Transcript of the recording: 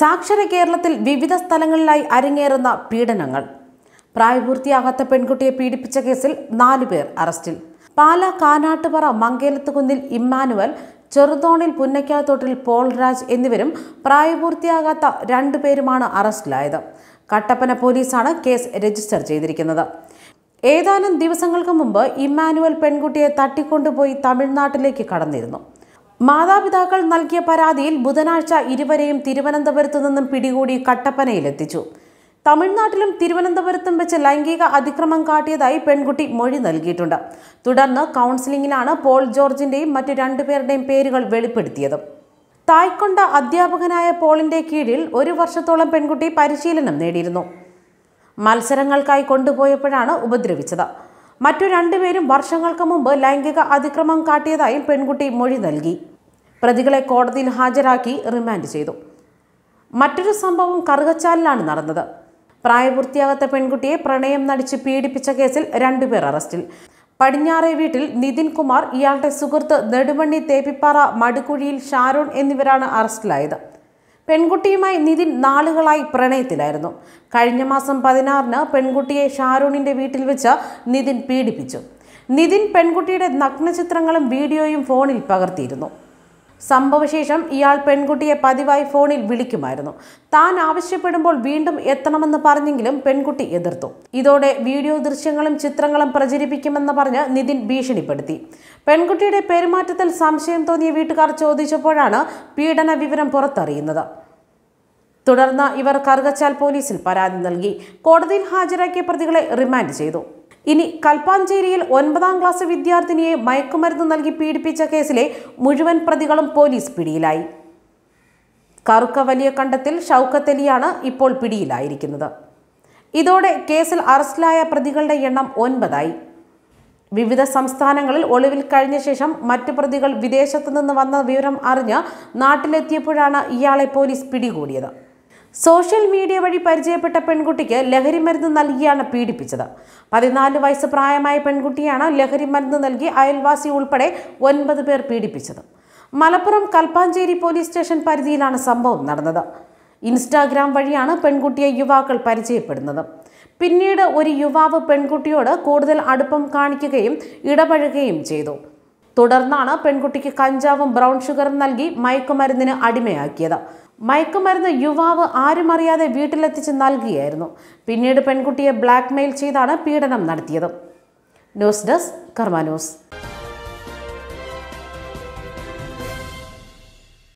സാക്ഷര കേരളത്തിൽ വിവിധ സ്ഥലങ്ങളിലായി അരങ്ങേറുന്ന പീഡനങ്ങൾ പ്രായപൂർത്തിയാകാത്ത പെൺകുട്ടിയെ പീഡിപ്പിച്ച കേസിൽ നാലുപേർ അറസ്റ്റിൽ പാല കാനാട്ടുപറ മങ്കേലത്തുകുന്നിൽ ഇമ്മാനുവൽ ചെറുതോണിൽ പുന്നയ്ക്കാത്തോട്ടിൽ പോൾരാജ് എന്നിവരും പ്രായപൂർത്തിയാകാത്ത രണ്ടുപേരുമാണ് അറസ്റ്റിലായത് കട്ടപ്പന പോലീസാണ് കേസ് രജിസ്റ്റർ ചെയ്തിരിക്കുന്നത് ഏതാനും ദിവസങ്ങൾക്ക് മുമ്പ് ഇമ്മാനുവൽ പെൺകുട്ടിയെ തട്ടിക്കൊണ്ടുപോയി തമിഴ്നാട്ടിലേക്ക് കടന്നിരുന്നു മാതാപിതാക്കൾ നൽകിയ പരാതിയിൽ ബുധനാഴ്ച ഇരുവരെയും തിരുവനന്തപുരത്തു നിന്നും പിടികൂടി കട്ടപ്പനയിലെത്തിച്ചു തമിഴ്നാട്ടിലും തിരുവനന്തപുരത്തും വെച്ച് ലൈംഗിക അതിക്രമം കാട്ടിയതായി പെൺകുട്ടി മൊഴി നൽകിയിട്ടുണ്ട് തുടർന്ന് കൗൺസിലിംഗിലാണ് പോൾ ജോർജിന്റെയും മറ്റു രണ്ടുപേരുടെയും പേരുകൾ വെളിപ്പെടുത്തിയത് തായ്ക്കൊണ്ട അധ്യാപകനായ പോളിന്റെ കീഴിൽ ഒരു വർഷത്തോളം പെൺകുട്ടി പരിശീലനം നേടിയിരുന്നു മത്സരങ്ങൾക്കായി കൊണ്ടുപോയപ്പോഴാണ് ഉപദ്രവിച്ചത് മറ്റു രണ്ടുപേരും വർഷങ്ങൾക്ക് മുമ്പ് ലൈംഗിക അതിക്രമം കാട്ടിയതായും പെൺകുട്ടി മൊഴി നൽകി പ്രതികളെ കോടതിയിൽ ഹാജരാക്കി റിമാൻഡ് ചെയ്തു മറ്റൊരു സംഭവം കറുകച്ചാലിലാണ് നടന്നത് പ്രായപൂർത്തിയാകാത്ത പെൺകുട്ടിയെ പ്രണയം നടിച്ച് പീഡിപ്പിച്ച കേസിൽ രണ്ടുപേർ അറസ്റ്റിൽ പടിഞ്ഞാറെ വീട്ടിൽ നിതിൻ കുമാർ ഇയാളുടെ സുഹൃത്ത് നെടുമണ്ണി തേപ്പിപ്പാറ മടുക്കുഴിയിൽ ഷാരോൺ എന്നിവരാണ് അറസ്റ്റിലായത് പെൺകുട്ടിയുമായി നിതിൻ നാളുകളായി പ്രണയത്തിലായിരുന്നു കഴിഞ്ഞ മാസം പതിനാറിന് പെൺകുട്ടിയെ ഷാരൂണിൻ്റെ വീട്ടിൽ വെച്ച് നിതിൻ പീഡിപ്പിച്ചു നിതിൻ പെൺകുട്ടിയുടെ നഗ്നചിത്രങ്ങളും വീഡിയോയും ഫോണിൽ പകർത്തിയിരുന്നു സംഭവശേഷം ഇയാൾ പെൺകുട്ടിയെ പതിവായി ഫോണിൽ വിളിക്കുമായിരുന്നു താൻ ആവശ്യപ്പെടുമ്പോൾ വീണ്ടും എത്തണമെന്ന് പറഞ്ഞെങ്കിലും പെൺകുട്ടി എതിർത്തു ഇതോടെ വീഡിയോ ദൃശ്യങ്ങളും ചിത്രങ്ങളും പ്രചരിപ്പിക്കുമെന്ന് പറഞ്ഞ് നിതിൻ ഭീഷണിപ്പെടുത്തി പെൺകുട്ടിയുടെ പെരുമാറ്റത്തിൽ സംശയം തോന്നിയ വീട്ടുകാർ ചോദിച്ചപ്പോഴാണ് പീഡന വിവരം പുറത്തറിയുന്നത് തുടർന്ന് ഇവർ കറുകച്ചാൽ പോലീസിൽ പരാതി നൽകി കോടതിയിൽ ഹാജരാക്കിയ പ്രതികളെ റിമാൻഡ് ചെയ്തു ഇനി കൽപ്പാഞ്ചേരിയിൽ ഒൻപതാം ക്ലാസ് വിദ്യാർത്ഥിനിയെ മയക്കുമരുന്ന് നൽകി പീഡിപ്പിച്ച കേസിലെ മുഴുവൻ പ്രതികളും പോലീസ് പിടിയിലായി കറുക്ക വലിയ കണ്ടത്തിൽ ഷൗക്കത്തലിയാണ് ഇപ്പോൾ പിടിയിലായിരിക്കുന്നത് ഇതോടെ കേസിൽ അറസ്റ്റിലായ പ്രതികളുടെ എണ്ണം ഒൻപതായി വിവിധ സംസ്ഥാനങ്ങളിൽ ഒളിവിൽ കഴിഞ്ഞ ശേഷം മറ്റു പ്രതികൾ വിദേശത്തു നിന്ന് വന്ന വിവരം അറിഞ്ഞ് നാട്ടിലെത്തിയപ്പോഴാണ് ഇയാളെ പോലീസ് പിടികൂടിയത് സോഷ്യൽ മീഡിയ വഴി പരിചയപ്പെട്ട പെൺകുട്ടിക്ക് ലഹരിമരുന്ന് നൽകിയാണ് പീഡിപ്പിച്ചത് പതിനാല് വയസ്സ് പ്രായമായ പെൺകുട്ടിയാണ് ലഹരിമരുന്ന് നൽകി അയൽവാസി ഉൾപ്പെടെ ഒൻപത് പേർ പീഡിപ്പിച്ചത് മലപ്പുറം കൽപ്പാഞ്ചേരി പോലീസ് സ്റ്റേഷൻ പരിധിയിലാണ് സംഭവം നടന്നത് ഇൻസ്റ്റാഗ്രാം വഴിയാണ് പെൺകുട്ടിയെ യുവാക്കൾ പരിചയപ്പെടുന്നത് പിന്നീട് ഒരു യുവാവ് പെൺകുട്ടിയോട് കൂടുതൽ അടുപ്പം കാണിക്കുകയും ഇടപഴകുകയും ചെയ്തു തുടർന്നാണ് പെൺകുട്ടിക്ക് കഞ്ചാവും ബ്രൗൺ ഷുഗറും നൽകി മയക്കുമരുന്നിന് അടിമയാക്കിയത് മയക്കുമരുന്ന് യുവാവ് ആരും അറിയാതെ വീട്ടിലെത്തിച്ച് നൽകിയായിരുന്നു പിന്നീട് പെൺകുട്ടിയെ ബ്ലാക്ക്മെയിൽ ചെയ്താണ് പീഡനം നടത്തിയത് ന്യൂസ് ഡെസ്ക് കർമ്മ ന്യൂസ്